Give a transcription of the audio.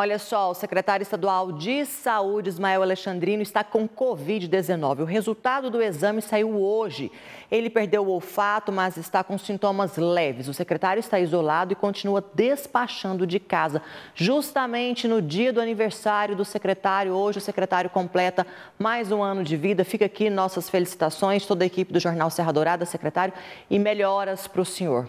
Olha só, o secretário estadual de Saúde, Ismael Alexandrino, está com Covid-19. O resultado do exame saiu hoje. Ele perdeu o olfato, mas está com sintomas leves. O secretário está isolado e continua despachando de casa. Justamente no dia do aniversário do secretário, hoje o secretário completa mais um ano de vida. Fica aqui nossas felicitações, toda a equipe do Jornal Serra Dourada, secretário, e melhoras para o senhor.